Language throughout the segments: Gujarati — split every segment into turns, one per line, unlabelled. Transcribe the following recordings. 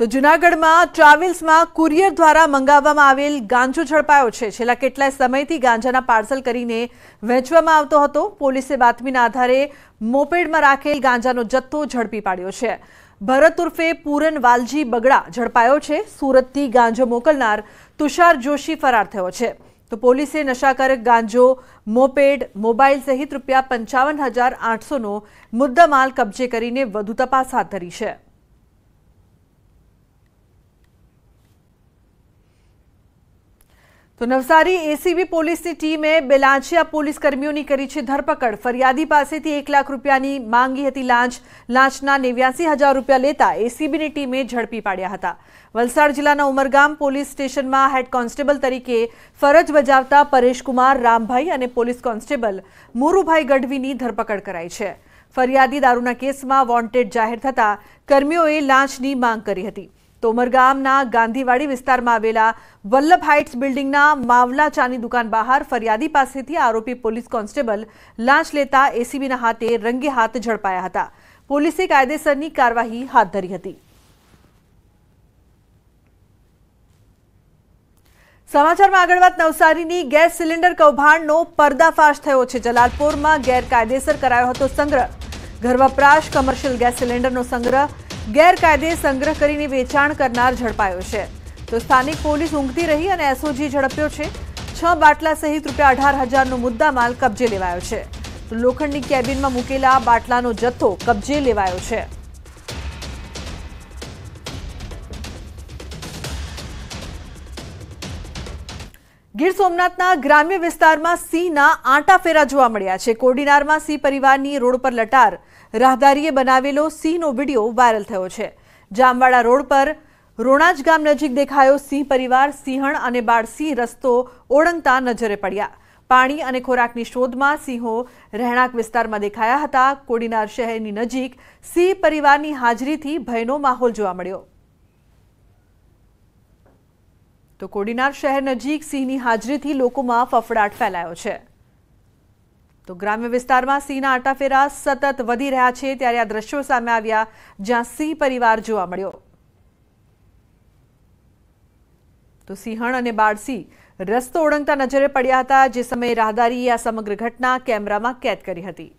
તો જૂનાગઢમાં ટ્રાવેલ્સમાં કુરિયર દ્વારા મંગાવવામાં આવેલ ગાંજો ઝડપાયો છે છેલ્લા કેટલાય સમયથી ગાંજાના પાર્સલ કરીને વહેંચવામાં આવતો હતો પોલીસે બાતમીના આધારે મોપેડમાં રાખેલ ગાંજાનો જથ્થો ઝડપી પાડ્યો છે ભરત ઉર્ફે પૂરન વાલજી બગડા ઝડપાયો છે સુરતથી ગાંજો મોકલનાર તુષાર જોશી ફરાર થયો છે તો પોલીસે નશાકારક ગાંજો મોપેડ મોબાઈલ સહિત રૂપિયા પંચાવન હજાર આઠસોનો મુદ્દામાલ કબજે કરીને વધુ તપાસ હાથ ધરી છે તો નવસારી એસીબી પોલીસની ટીમે બે પોલીસ કર્મીઓની કરી છે ધરપકડ ફરિયાદી પાસેથી એક લાખ રૂપિયાની માંગી હતી લાંચ લાંચના નેવ્યાસી હજાર રૂપિયા લેતા એસીબીની ટીમે ઝડપી પાડ્યા હતા વલસાડ જિલ્લાના ઉમરગામ પોલીસ સ્ટેશનમાં હેડ કોન્સ્ટેબલ તરીકે ફરજ બજાવતા પરેશકુમાર રામભાઈ અને પોલીસ કોન્સ્ટેબલ મોરુભાઈ ગઢવીની ધરપકડ કરાઈ છે ફરિયાદી દારૂના કેસમાં વોન્ટેડ જાહેર થતા કર્મીઓએ લાંચની માંગ કરી હતી તોમર ગામના ગાંધીવાડી વિસ્તારમાં આવેલા વલ્લભ હાઇટ્સ બિલ્ડિંગના માવલા ચાની દુકાન બહાર ફરિયાદી પાસેથી આરોપી પોલીસ કોન્સ્ટેબલ લાંચ લેતા એસીબીના હાથે રંગે હાથ ઝડપાયા હતા પોલીસે કાયદેસરની કાર્યવાહી હાથ ધરી હતી સમાચારમાં આગળ વાત નવસારીની ગેસ સિલિન્ડર કૌભાંડનો પર્દાફાશ થયો છે જલાલપુરમાં ગેરકાયદેસર કરાયો હતો સંગ્રહ ઘર વપરાશ કમર્શિયલ ગેસ સિલિન્ડરનો સંગ્રહ ગેરકાયદે સંગ્રહ કરીને વેચાણ કરનાર ઝડપાયો છે તો સ્થાનિક પોલીસ ઊંઘતી રહી અને એસઓજી ઝડપ્યો છે છ બાટલા સહિત રૂપિયા અઢાર હજારનો મુદ્દા માલ કબજે લેવાયો છે તો લોખંડની કેબિનમાં મૂકેલા બાટલાનો જથ્થો કબજે લેવાયો છે ગીર સોમનાથના ગ્રામ્ય વિસ્તારમાં સિંહના આંટા ફેરા જોવા મળ્યા છે કોડીનારમાં સિંહ પરિવારની રોડ પર લટાર રાહદારીએ બનાવેલો સિંહનો વિડીયો વાયરલ થયો છે જામવાડા રોડ પર રોણાજ ગામ નજીક દેખાયો સિંહ પરિવાર સિંહણ અને બાળસિંહ રસ્તો ઓળંગતા નજરે પડ્યા પાણી અને ખોરાકની શોધમાં સિંહો રહેણાંક વિસ્તારમાં દેખાયા હતા કોડીનાર શહેરની નજીક સિંહ પરિવારની હાજરીથી ભયનો માહોલ જોવા મળ્યો તો કોડીનાર શહેર નજીક સિંહની હાજરીથી લોકોમાં ફફડાટ ફેલાયો છે તો ગ્રામ્ય વિસ્તારમાં સિંહના આટાફેરા સતત વધી રહ્યા છે ત્યારે આ દ્રશ્યો સામે આવ્યા જ્યાં સિંહ પરિવાર જોવા મળ્યો તો સિંહણ અને બાળસિંહ રસ્તો ઓળંગતા નજરે પડ્યા હતા જે સમયે રાહદારીએ આ સમગ્ર ઘટના કેમેરામાં કેદ કરી હતી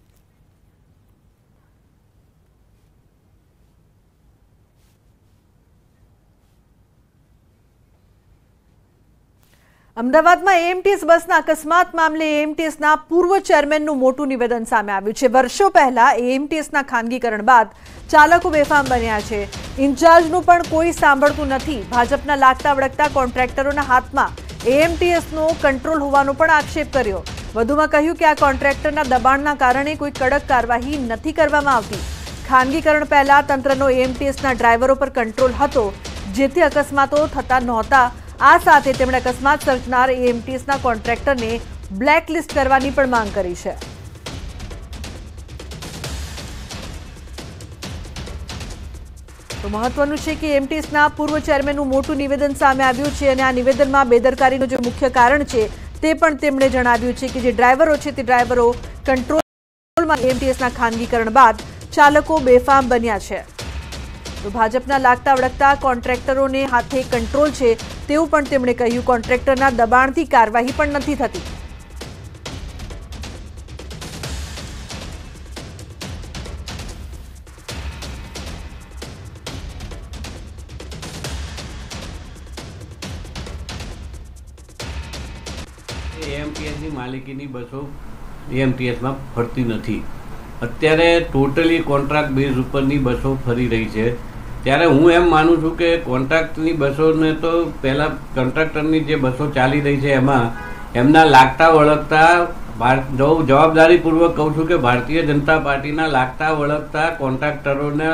અમદાવાદમાં એએમટીએસ બસના અકસ્માત મામલે એએમટીએસના પૂર્વ ચેરમેનનું મોટું નિવેદન સામે આવ્યું છે વર્ષો પહેલા એએમટીએસના ખાનગીકરણ બાદ ચાલકો બેફામ બન્યા છે ઇન્ચાર્જનું પણ કોઈ સાંભળતું નથી ભાજપના લાગતા વળગતા કોન્ટ્રાક્ટરોના હાથમાં એએમટીએસનો કંટ્રોલ હોવાનો પણ આક્ષેપ કર્યો વધુમાં કહ્યું કે આ કોન્ટ્રાક્ટરના દબાણના કારણે કોઈ કડક કાર્યવાહી નથી કરવામાં આવતી ખાનગીકરણ પહેલા તંત્રનો એએમટીએસના ડ્રાઈવરો પર કંટ્રોલ હતો જેથી અકસ્માતો થતા નહોતા આ સાથે તેમણે અકસ્માત સર્જનાર એએમટીએસના કોન્ટ્રાક્ટરને બ્લેકલિસ્ટ કરવાની પણ માંગ કરી છે તો મહત્વનું છે કે એમટીએસના પૂર્વ ચેરમેનનું મોટું નિવેદન સામે આવ્યું છે અને આ નિવેદનમાં બેદરકારીનું જે મુખ્ય કારણ છે તે પણ તેમણે જણાવ્યું છે કે જે ડ્રાઈવરો છે તે ડ્રાઈવરો કંટ્રોલમાં એમટીએસના ખાનગીકરણ બાદ ચાલકો બેફામ બન્યા છે તો ભાજપના લાગતા વળગતા કોન્ટ્રાક્ટરોને હાથે કંટ્રોલ છે તેવું પણ તેમણે કહ્યું કોન્ટ્રાક્ટરના દબાણથી કાર્યવાહી પણ નથી થતી
એએમપીએસની માલિકીની બસો એએમપીએસમાં ફરતી નથી અત્યારે ટોટલી કોન્ટ્રાક્ટ બેઝ ઉપરની બસો ફરી રહી છે ત્યારે હું એમ માનું છું કે કોન્ટ્રાક્ટની બસોને તો પહેલાં કોન્ટ્રાક્ટરની જે બસો ચાલી રહી છે એમાં એમના લાગતા વળગતા જવાબદારીપૂર્વક કહું છું કે ભારતીય જનતા પાર્ટીના લાગતા વળગતા કોન્ટ્રાક્ટરોને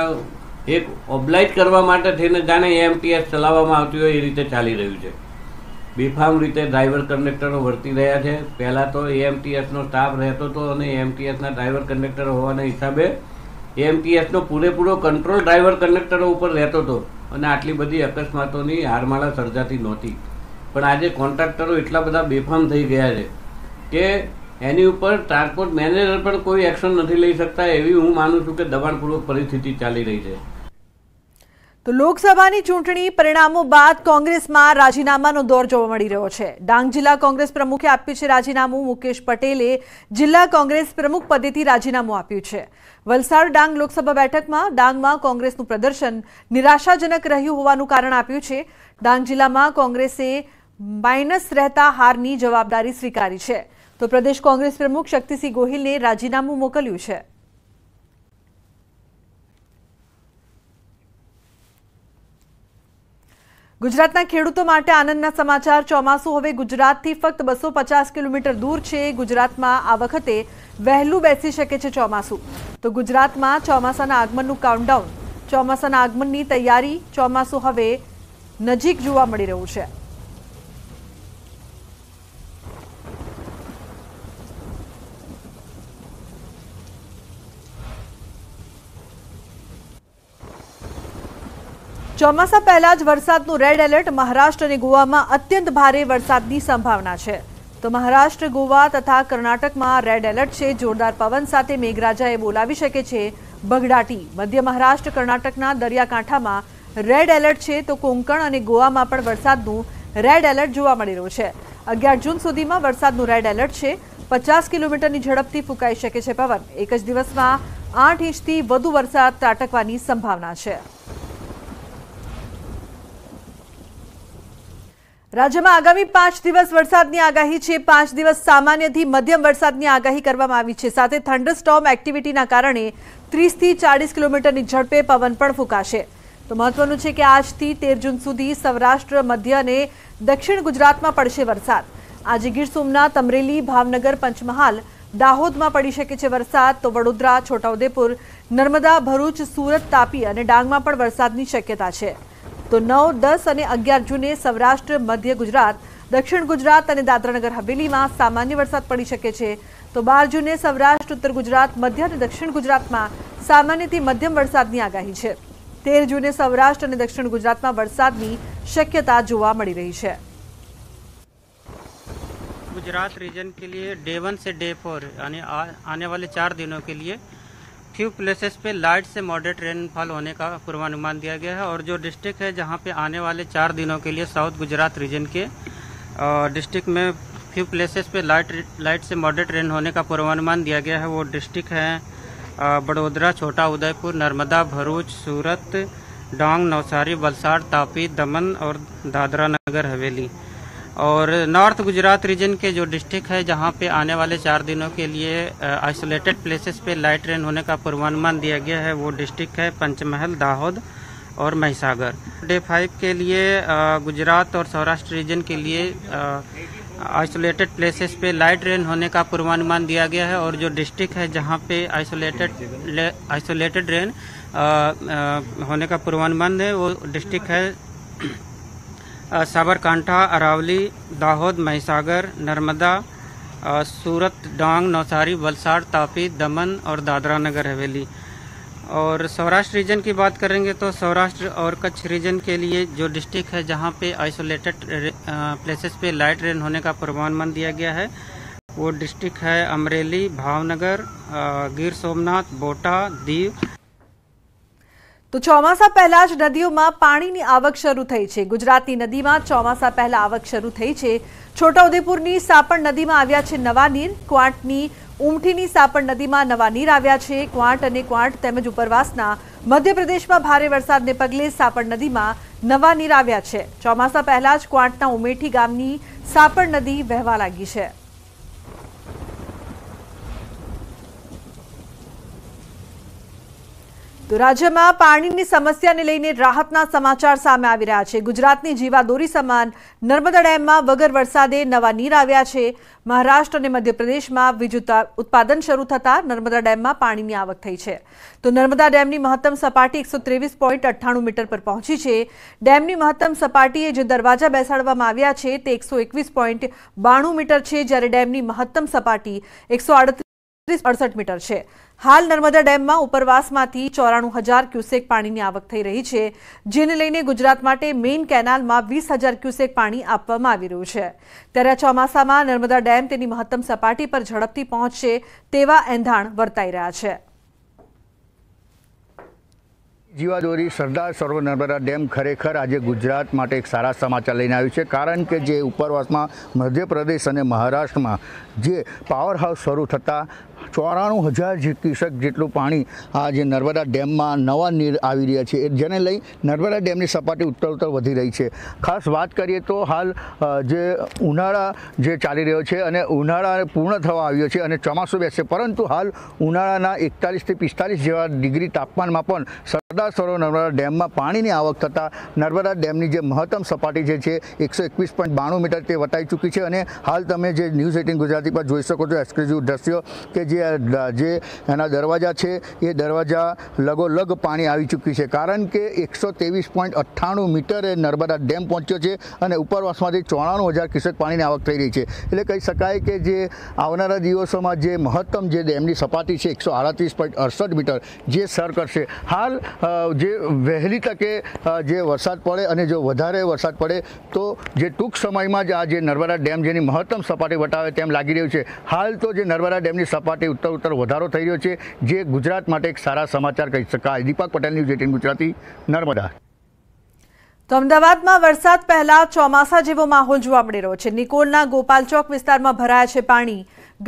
એક ઓબ્લાઇજ કરવા માટે થઈને જાણે એમટીએસ ચલાવવામાં આવતી હોય એ રીતે ચાલી રહ્યું છે બેફામ રીતે ડ્રાઈવર કંડક્ટરો વર્તી રહ્યા છે પહેલાં તો એમટીએસનો સ્ટાફ રહેતો હતો અને એમટીએસના ડ્રાઈવર કંડક્ટર હોવાના હિસાબે એમટીએસનો પૂરેપૂરો કંટ્રોલ ડ્રાઈવર કંડક્ટરો ઉપર રહેતો હતો અને આટલી બધી અકસ્માતોની હારમાળા સર્જાતી નહોતી પણ આજે કોન્ટ્રાક્ટરો એટલા બધા બેફામ થઈ ગયા છે કે એની ઉપર ટ્રાન્સપોર્ટ મેનેજર પણ કોઈ એક્શન નથી લઈ શકતા એવી હું માનું છું કે દબાણપૂર્વક પરિસ્થિતિ ચાલી રહી છે
તો લોકસભાની ચૂંટણી પરિણામો બાદ કોંગ્રેસમાં રાજીનામાનો દોર જોવા મળી રહ્યો છે ડાંગ જિલ્લા કોંગ્રેસ પ્રમુખે આપ્યું છે રાજીનામું મુકેશ પટેલે જિલ્લા કોંગ્રેસ પ્રમુખ પદેથી રાજીનામું આપ્યું છે વલસાડ ડાંગ લોકસભા બેઠકમાં ડાંગમાં કોંગ્રેસનું પ્રદર્શન નિરાશાજનક રહ્યું હોવાનું કારણ આપ્યું છે ડાંગ જિલ્લામાં કોંગ્રેસે માઇનસ રહેતા હારની જવાબદારી સ્વીકારી છે તો પ્રદેશ કોંગ્રેસ પ્રમુખ શક્તિસિંહ ગોહિલને રાજીનામું મોકલ્યું છે ગુજરાતના ખેડૂતો માટે આનંદના સમાચાર ચોમાસું હવે ગુજરાતથી ફક્ત બસો પચાસ કિલોમીટર દૂર છે ગુજરાતમાં આ વખતે વહેલું બેસી શકે છે ચોમાસું તો ગુજરાતમાં ચોમાસાના આગમનનું કાઉન્ટડાઉન ચોમાસાના આગમનની તૈયારી ચોમાસું હવે નજીક જોવા મળી રહ્યું છે ચોમાસા પહેલા જ વરસાદનું રેડ એલર્ટ મહારાષ્ટ્ર અને ગોવામાં અત્યંત ભારે વરસાદની સંભાવના છે તો મહારાષ્ટ્ર ગોવા તથા કર્ણાટકમાં રેડ એલર્ટ છે જોરદાર પવન સાથે મેઘરાજાએ બોલાવી શકે છે બગડાટી મધ્ય મહારાષ્ટ્ર કર્ણાટકના દરિયાકાંઠામાં રેડ એલર્ટ છે તો કોંકણ અને ગોવામાં પણ વરસાદનું રેડ એલર્ટ જોવા મળી રહ્યું છે અગિયાર જૂન સુધીમાં વરસાદનું રેડ એલર્ટ છે પચાસ કિલોમીટરની ઝડપથી ફૂંકાઈ શકે છે પવન એક જ દિવસમાં આઠ ઇંચથી વધુ વરસાદ ત્રાટકવાની સંભાવના છે રાજ્યમાં આગામી પાંચ દિવસ વરસાદની આગાહી છે પાંચ દિવસ સામાન્યથી મધ્યમ વરસાદની આગાહી કરવામાં આવી છે સાથે થંડરસ્ટોર્મ એક્ટિવિટીના કારણે ત્રીસથી ચાલીસ કિલોમીટરની ઝડપે પવન પણ ફૂંકાશે તો મહત્વનું છે કે આજથી તેર જૂન સુધી સૌરાષ્ટ્ર મધ્ય અને દક્ષિણ ગુજરાતમાં પડશે વરસાદ આજે ગીર સોમનાથ અમરેલી ભાવનગર પંચમહાલ દાહોદમાં પડી શકે છે વરસાદ તો વડોદરા છોટાઉદેપુર નર્મદા ભરૂચ સુરત તાપી અને ડાંગમાં પણ વરસાદની શક્યતા છે તો નવ દસ અને અગિયાર જૂને સૌરાષ્ટ્ર મધ્ય ગુજરાત દક્ષિણ ગુજરાત અને દાદરાનગર હવેલીમાં સામાન્ય વરસાદ પડી શકે છે તો બાર જૂને સૌરાષ્ટ્ર ઉત્તર ગુજરાત મધ્ય અને દક્ષિણ ગુજરાતમાં સામાન્યથી મધ્યમ વરસાદની આગાહી છે તેર જૂને સૌરાષ્ટ્ર અને દક્ષિણ ગુજરાતમાં વરસાદની શક્યતા જોવા મળી રહી છે
गुजरात रीजन के लिए डे वन से डे फोर यानी आने वाले चार दिनों के लिए फ्यू प्लेसेस पे लाइट से मॉडरेट रेनफॉल होने का पूर्वानुमान दिया गया है और जो डिस्ट्रिक्ट है जहाँ पे आने वाले चार दिनों के लिए साउथ गुजरात रीजन के डिस्ट्रिक्ट में फ्यू प्लेसेस पे लाइट लाइट से मॉडरेट रेन होने का पूर्वानुमान दिया गया है वो डिस्ट्रिक्ट हैं बड़ोदरा छोटा उदयपुर नर्मदा भरूच सूरत डोंग नवसारी वलसाड़ तापी दमन और दादरा नगर हवेली और नॉर्थ गुजरात रीजन के जो डिस्ट्रिक्ट है जहाँ पे आने वाले चार दिनों के लिए आइसोलेटेड प्लेसेस पे लाइट रेन होने का पूर्वानुमान दिया गया है वो डिस्ट्रिक्ट है पंचमहल दाहोद और महिसागर डे फाइव के लिए गुजरात और सौराष्ट्र रीजन के लिए आइसोलेटेड प्लेसेस पे लाइट रेन होने का पूर्वानुमान दिया गया है और जो डिस्ट्रिक्ट है जहाँ पे आइसोलेटेड आइसोलेटेड रेन होने का पूर्वानुमान है वो डिस्ट्रिक्ट है साबरकांठा अरावली दाहोद महिसागर नर्मदा सूरत डांग नौसारी वलसाड़ तापी दमन और दादरा नगर हवेली और सौराष्ट्र रीजन की बात करेंगे तो सौराष्ट्र और कच्छ रीजन के लिए जो डिस्ट्रिक्ट है जहाँ पे आइसोलेटेड प्लेसेस पे लाइट रेन होने का पूर्वानुमान दिया गया है वो डिस्ट्रिक्ट है अमरेली भावनगर गिर सोमनाथ बोटा दीव
તો ચોમાસા પહેલા જ નદીઓમાં પાણીની આવક શરૂ થઈ છે ગુજરાતની નદીમાં ચોમાસા પહેલા આવક શરૂ થઈ છે છોટાઉદેપુરની સાપણ નદીમાં આવ્યા છે નવા નીર ક્વાંટની ઉમઠીની સાપણ નદીમાં નવા નીર આવ્યા છે ક્વાંટ અને ક્વાંટ તેમજ ઉપરવાસના મધ્યપ્રદેશમાં ભારે વરસાદને પગલે સાપણ નદીમાં નવા નીર આવ્યા છે ચોમાસા પહેલા જ ક્વાંટના ઉમેઠી ગામની સાપણ નદી વહેવા લાગી છે તો રાજ્યમાં પાણીની સમસ્યાને લઈને રાહતના સમાચાર સામે આવી રહ્યા છે ગુજરાતની જીવાદોરી સમાન નર્મદા ડેમમાં વગર વરસાદે નવા નીર આવ્યા છે મહારાષ્ટ્ર અને મધ્યપ્રદેશમાં વીજ ઉત્પાદન શરૂ થતાં નર્મદા ડેમમાં પાણીની આવક થઈ છે તો નર્મદા ડેમની મહત્તમ સપાટી એકસો ત્રેવીસ પોઈન્ટ અઠ્ઠાણું મીટર પર પહોંચી છે ડેમની મહત્તમ સપાટીએ જે દરવાજા બેસાડવામાં આવ્યા છે તે એકસો એકવીસ પોઈન્ટ બાણું મીટર છે જ્યારે ડેમની મહત્તમ સપાટી એકસો અડસઠ મીટર છે હાલ નર્મદા ડેમમાં ઉપરવાસમાંથી ચોરાણું હજાર ક્યુસેક પાણીની આવક થઈ રહી છે જેને લઈને ગુજરાત માટે મેઇન કેનાલમાં વીસ હજાર ક્યુસેક પાણી આપવામાં આવી રહ્યું છે ત્યારે ચોમાસામાં નર્મદા ડેમ તેની મહત્તમ સપાટી પર ઝડપથી પહોંચશે તેવા એંધાણ વર્તાઈ રહ્યા છે
જીવાદોરી સરદાર સરોવર નર્મદા ડેમ ખરેખર આજે ગુજરાત માટે એક સારા સમાચાર લઈને આવ્યું છે કારણ કે જે ઉપરવાસમાં મધ્યપ્રદેશ અને મહારાષ્ટ્રમાં જે પાવર હાઉસ શરૂ થતાં ચોરાણું હજાર ક્યુસેક જેટલું પાણી આ જે નર્મદા ડેમમાં નવા નીર આવી રહ્યા છે જેને લઈ નર્મદા ડેમની સપાટી ઉત્તર ઉત્તર વધી રહી છે ખાસ વાત કરીએ તો હાલ જે ઉનાળા જે ચાલી રહ્યો છે અને ઉનાળા પૂર્ણ થવા આવ્યો છે અને ચોમાસું બેસશે પરંતુ હાલ ઉનાળાના એકતાલીસથી પિસ્તાલીસ જેવા ડિગ્રી તાપમાનમાં પણ સરદાર સરોવર નર્મદા ડેમમાં પાણીની આવક થતાં નર્મદા ડેમની જે મહત્તમ સપાટી જે છે એકસો એકવીસ પોઈન્ટ બાણું મીટર તે વટાઈ ચૂકી છે અને હાલ તમે જે ન્યૂઝ એટીન ગુજરાતી પર જોઈ શકો છો એક્સક્લુઝિવ દ્રશ્યો કે જે જે એના દરવાજા છે એ દરવાજા લગોલગ પાણી આવી ચૂક્યું છે કારણ કે એકસો ત્રેવીસ પોઈન્ટ અઠ્ઠાણું મીટરે નર્મદા ડેમ પહોંચ્યો છે અને ઉપરવાસમાંથી ચોરાણું હજાર ક્યુસેક પાણીની આવક થઈ રહી છે એટલે કહી શકાય કે જે આવનારા દિવસોમાં જે મહત્તમ જે ડેમની સપાટી છે એકસો આડત્રીસ પોઈન્ટ અડસઠ મીટર જે સર કરશે હાલ જે વહેલી તકે જે વરસાદ પડે અને જો વધારે વરસાદ પડે તો જે ટૂંક સમયમાં જ આ જે નર્મદા ડેમ જેની મહત્તમ સપાટી વટાવે તેમ લાગી રહ્યું છે હાલ તો જે નર્મદા ડેમની સપાટી તે ઉત્તર ઉત્તર વધારો થઈ રહ્યો છે જે ગુજરાત માટે એક સારા સમાચાર કહી શકાય દીપક પટેલ ન્યૂઝ એટીન ગુજરાતી નર્મદા
તો અમદાવાદમાં વરસાદ પહેલા ચોમાસા જેવો માહોલ જોવા મળી રહ્યો છે નિકોલના ગોપાલ ચોક વિસ્તારમાં ભરાયા છે પાણી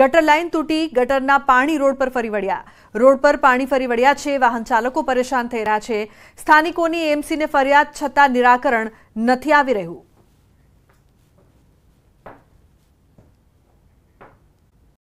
ગટર લાઇન તૂટી ગટરના પાણી રોડ પર ફરી વળ્યા રોડ પર પાણી ફરી વળ્યા છે વાહન ચાલકો પરેશાન થઈ રહ્યા છે સ્થાનિકોની એમસીને ફરિયાદ છતાં નિરાકરણ નથી આવી રહ્યું